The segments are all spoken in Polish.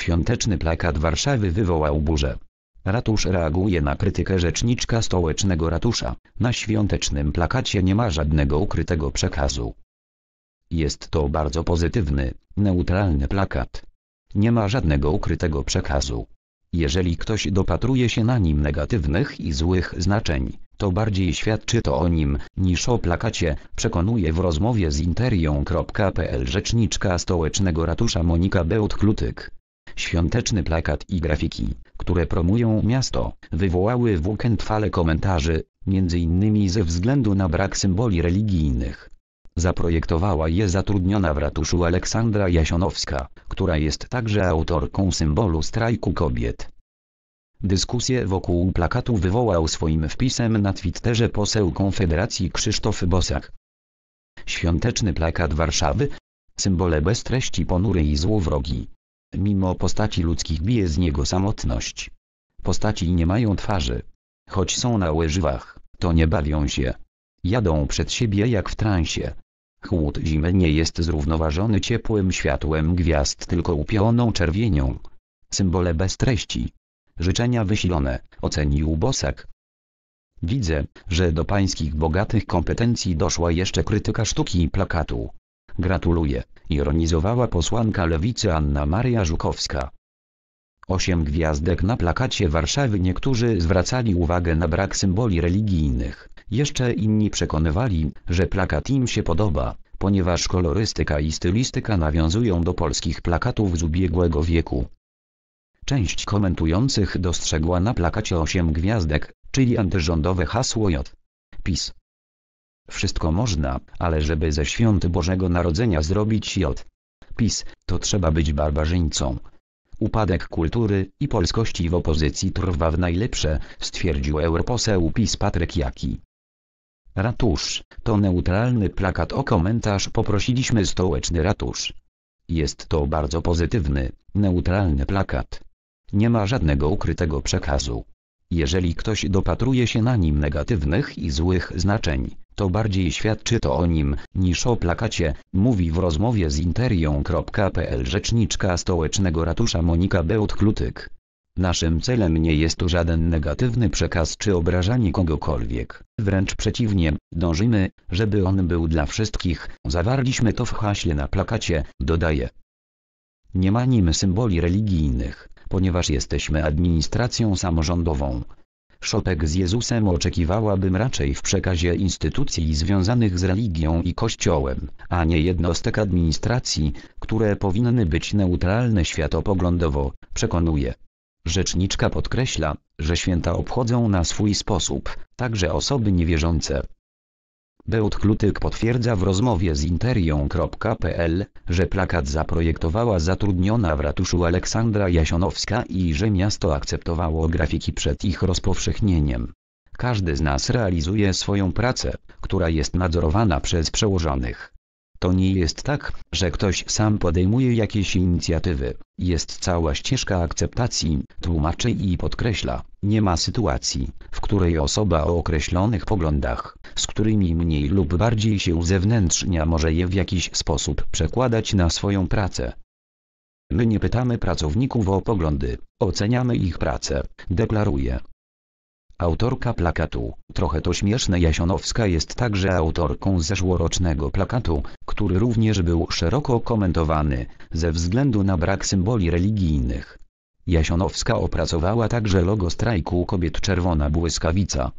Świąteczny plakat Warszawy wywołał burzę. Ratusz reaguje na krytykę rzeczniczka stołecznego ratusza. Na świątecznym plakacie nie ma żadnego ukrytego przekazu. Jest to bardzo pozytywny, neutralny plakat. Nie ma żadnego ukrytego przekazu. Jeżeli ktoś dopatruje się na nim negatywnych i złych znaczeń, to bardziej świadczy to o nim, niż o plakacie, przekonuje w rozmowie z interią.pl rzeczniczka stołecznego ratusza Monika Beut-Klutyk. Świąteczny plakat i grafiki, które promują miasto, wywołały w weekend fale komentarzy, m.in. ze względu na brak symboli religijnych. Zaprojektowała je zatrudniona w ratuszu Aleksandra Jasionowska, która jest także autorką symbolu strajku kobiet. Dyskusję wokół plakatu wywołał swoim wpisem na Twitterze poseł Konfederacji Krzysztof Bosak. Świąteczny plakat Warszawy, symbole bez treści ponury i złowrogi, Mimo postaci ludzkich bije z niego samotność. Postaci nie mają twarzy. Choć są na łyżwach, to nie bawią się. Jadą przed siebie jak w transie. Chłód zimy nie jest zrównoważony ciepłym światłem gwiazd tylko upioną czerwienią. Symbole bez treści. Życzenia wysilone, ocenił Bosak. Widzę, że do pańskich bogatych kompetencji doszła jeszcze krytyka sztuki i plakatu. Gratuluję, ironizowała posłanka lewicy Anna Maria Żukowska. Osiem gwiazdek na plakacie Warszawy niektórzy zwracali uwagę na brak symboli religijnych, jeszcze inni przekonywali, że plakat im się podoba, ponieważ kolorystyka i stylistyka nawiązują do polskich plakatów z ubiegłego wieku. Część komentujących dostrzegła na plakacie osiem gwiazdek, czyli antyrządowe hasło J. PiS. Wszystko można, ale żeby ze świąt Bożego Narodzenia zrobić J. PiS, to trzeba być barbarzyńcą. Upadek kultury i polskości w opozycji trwa w najlepsze, stwierdził europoseł PiS Patryk Jaki. Ratusz, to neutralny plakat o komentarz poprosiliśmy stołeczny ratusz. Jest to bardzo pozytywny, neutralny plakat. Nie ma żadnego ukrytego przekazu. Jeżeli ktoś dopatruje się na nim negatywnych i złych znaczeń, to bardziej świadczy to o nim, niż o plakacie, mówi w rozmowie z interią.pl rzeczniczka stołecznego ratusza Monika Beut-Klutyk. Naszym celem nie jest tu żaden negatywny przekaz czy obrażanie kogokolwiek, wręcz przeciwnie, dążymy, żeby on był dla wszystkich, zawarliśmy to w haśle na plakacie, dodaje. Nie ma nim symboli religijnych, ponieważ jesteśmy administracją samorządową, Szopek z Jezusem oczekiwałabym raczej w przekazie instytucji związanych z religią i Kościołem, a nie jednostek administracji, które powinny być neutralne światopoglądowo, przekonuje. Rzeczniczka podkreśla, że święta obchodzą na swój sposób, także osoby niewierzące. Beut Klutyk potwierdza w rozmowie z interią.pl, że plakat zaprojektowała zatrudniona w ratuszu Aleksandra Jasionowska i że miasto akceptowało grafiki przed ich rozpowszechnieniem. Każdy z nas realizuje swoją pracę, która jest nadzorowana przez przełożonych. To nie jest tak, że ktoś sam podejmuje jakieś inicjatywy. Jest cała ścieżka akceptacji, tłumaczy i podkreśla. Nie ma sytuacji, w której osoba o określonych poglądach, z którymi mniej lub bardziej się uzewnętrznia może je w jakiś sposób przekładać na swoją pracę. My nie pytamy pracowników o poglądy, oceniamy ich pracę, deklaruje. Autorka plakatu Trochę to śmieszne Jasionowska jest także autorką zeszłorocznego plakatu, który również był szeroko komentowany, ze względu na brak symboli religijnych. Jasionowska opracowała także logo strajku kobiet Czerwona Błyskawica.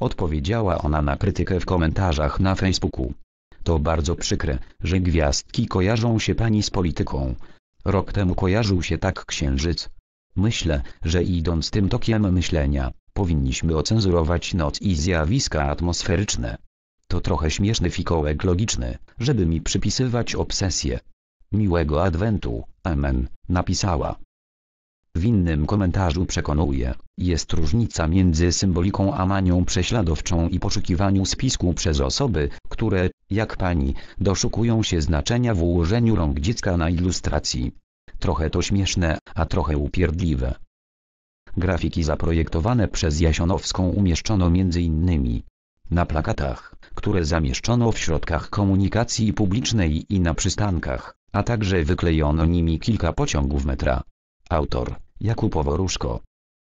Odpowiedziała ona na krytykę w komentarzach na Facebooku. To bardzo przykre, że gwiazdki kojarzą się pani z polityką. Rok temu kojarzył się tak księżyc. Myślę, że idąc tym tokiem myślenia, powinniśmy ocenzurować noc i zjawiska atmosferyczne. To trochę śmieszny fikołek logiczny, żeby mi przypisywać obsesję. Miłego adwentu, amen, napisała. W innym komentarzu przekonuje, jest różnica między symboliką a manią prześladowczą i poszukiwaniu spisku przez osoby, które, jak pani, doszukują się znaczenia w ułożeniu rąk dziecka na ilustracji. Trochę to śmieszne, a trochę upierdliwe. Grafiki zaprojektowane przez Jasionowską umieszczono m.in. na plakatach, które zamieszczono w środkach komunikacji publicznej i na przystankach, a także wyklejono nimi kilka pociągów metra. Autor Jakub Woruszko